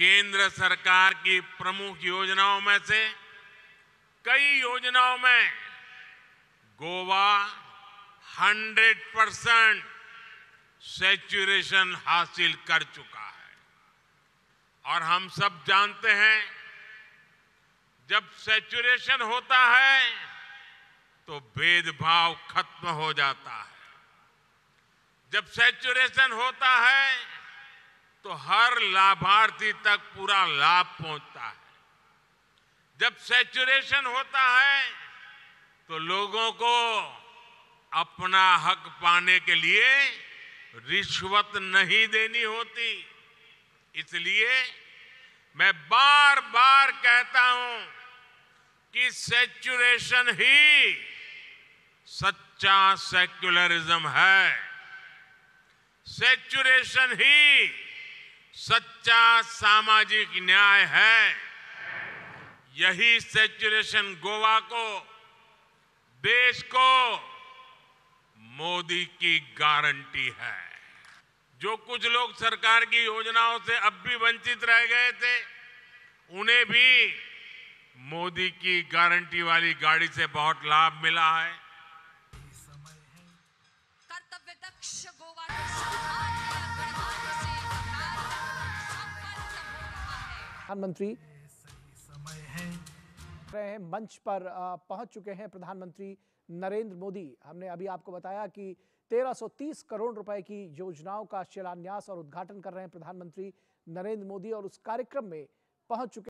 केंद्र सरकार की प्रमुख योजनाओं में से कई योजनाओं में गोवा 100 परसेंट सेचुरेशन हासिल कर चुका है और हम सब जानते हैं जब सेचुरेशन होता है तो भेदभाव खत्म हो जाता है जब सेचुरेशन होता है तो हर लाभार्थी तक पूरा लाभ पहुंचता है जब सेचुरेशन होता है तो लोगों को अपना हक पाने के लिए रिश्वत नहीं देनी होती इसलिए मैं बार बार कहता हूं कि सेचुरेशन ही सच्चा सेक्युलरिज्म है सेचुरेशन ही सच्चा सामाजिक न्याय है यही सेचुरेशन गोवा को देश को मोदी की गारंटी है जो कुछ लोग सरकार की योजनाओं से अब भी वंचित रह गए थे उन्हें भी मोदी की गारंटी वाली गाड़ी से बहुत लाभ मिला है प्रधानमंत्री मंच पर पहुंच चुके हैं प्रधानमंत्री नरेंद्र मोदी हमने अभी आपको बताया कि 1330 करोड़ रुपए की योजनाओं का शिलान्यास और उद्घाटन कर रहे हैं प्रधानमंत्री नरेंद्र मोदी और उस कार्यक्रम में पहुंच चुके